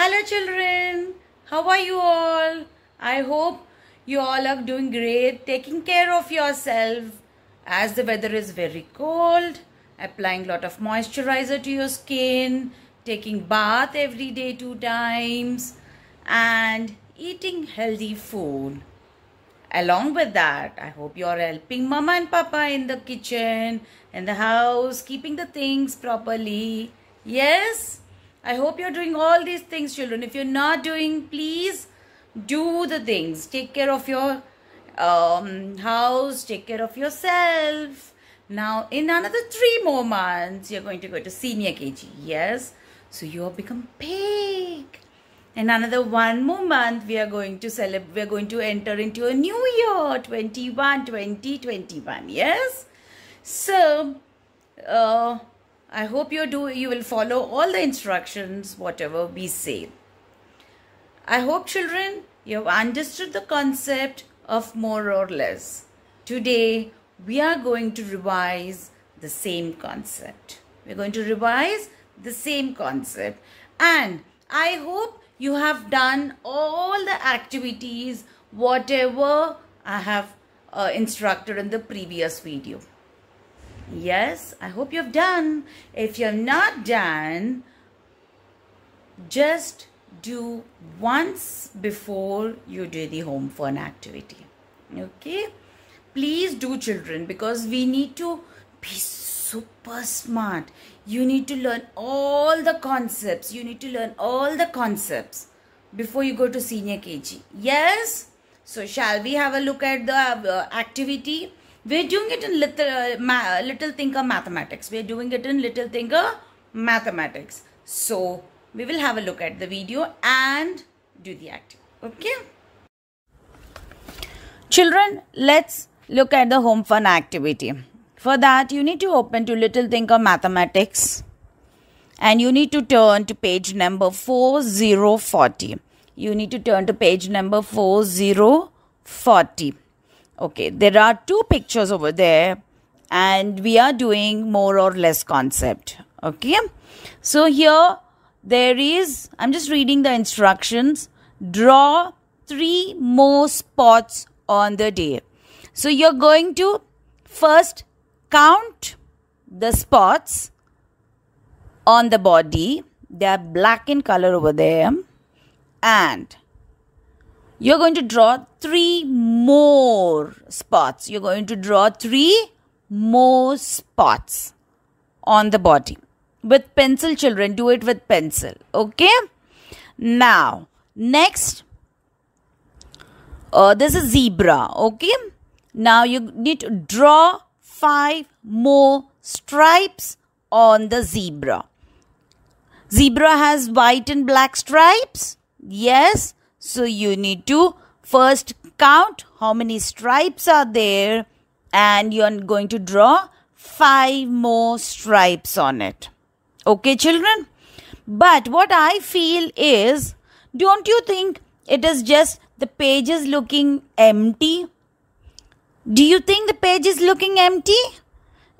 Hello children, how are you all? I hope you all are doing great, taking care of yourself as the weather is very cold, applying lot of moisturizer to your skin, taking bath every day two times and eating healthy food. Along with that, I hope you are helping mama and papa in the kitchen, in the house, keeping the things properly. Yes? I hope you're doing all these things, children. If you're not doing, please do the things. Take care of your um, house. Take care of yourself. Now, in another three more months, you're going to go to senior KG. Yes. So you have become big. In another one more month, we are going to celebrate, we are going to enter into a new year, 21, 20, 21. Yes. So, uh, I hope you do you will follow all the instructions whatever we say. I hope children you have understood the concept of more or less. Today we are going to revise the same concept. We're going to revise the same concept and I hope you have done all the activities whatever I have uh, instructed in the previous video. Yes, I hope you've done. If you've not done, just do once before you do the home fun activity. Okay? Please do children because we need to be super smart. You need to learn all the concepts. You need to learn all the concepts before you go to senior KG. Yes? So shall we have a look at the uh, activity? We're doing it in little, uh, little thinker mathematics. We're doing it in little thinker mathematics. So we will have a look at the video and do the activity. Okay. Children, let's look at the home fun activity. For that, you need to open to Little Thinker Mathematics and you need to turn to page number 4040. You need to turn to page number 4040. Okay, there are two pictures over there and we are doing more or less concept. Okay, so here there is, I'm just reading the instructions. Draw three more spots on the day. So you're going to first count the spots on the body. They are black in color over there. And you're going to draw three more spots. You're going to draw three more spots on the body. With pencil, children, do it with pencil. Okay? Now, next, uh, this is zebra. Okay? Now, you need to draw five more stripes on the zebra. Zebra has white and black stripes. Yes so you need to first count how many stripes are there and you're going to draw five more stripes on it. Okay, children? But what I feel is, don't you think it is just the page is looking empty? Do you think the page is looking empty?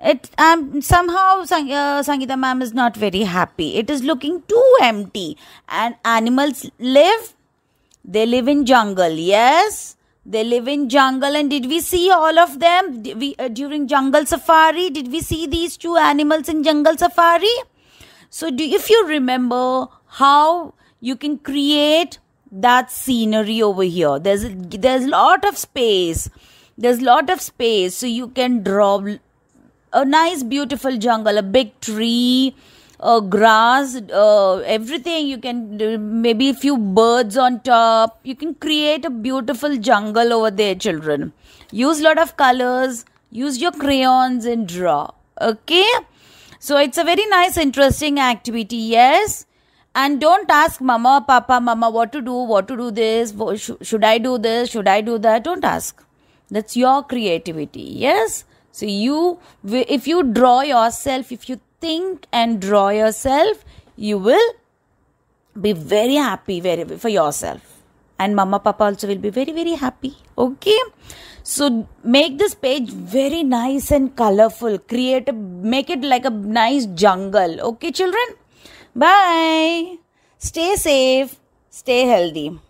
It um, somehow uh, Sangita ma'am is not very happy. It is looking too empty, and animals live they live in jungle. Yes, they live in jungle. And did we see all of them we, uh, during jungle safari? Did we see these two animals in jungle safari? So, do, if you remember how you can create that scenery over here, there's there's lot of space. There's lot of space, so you can draw a nice, beautiful jungle, a big tree uh, grass, uh, everything. You can maybe a few birds on top. You can create a beautiful jungle over there, children. Use lot of colors. Use your crayons and draw. Okay. So it's a very nice, interesting activity. Yes. And don't ask mama, papa, mama, what to do, what to do this, should I do this, should I do that? Don't ask. That's your creativity. Yes. So you, if you draw yourself, if you think and draw yourself, you will be very happy very for yourself. And mama papa also will be very very happy. Okay? So make this page very nice and colorful. Create a make it like a nice jungle. Okay, children? Bye. Stay safe. Stay healthy.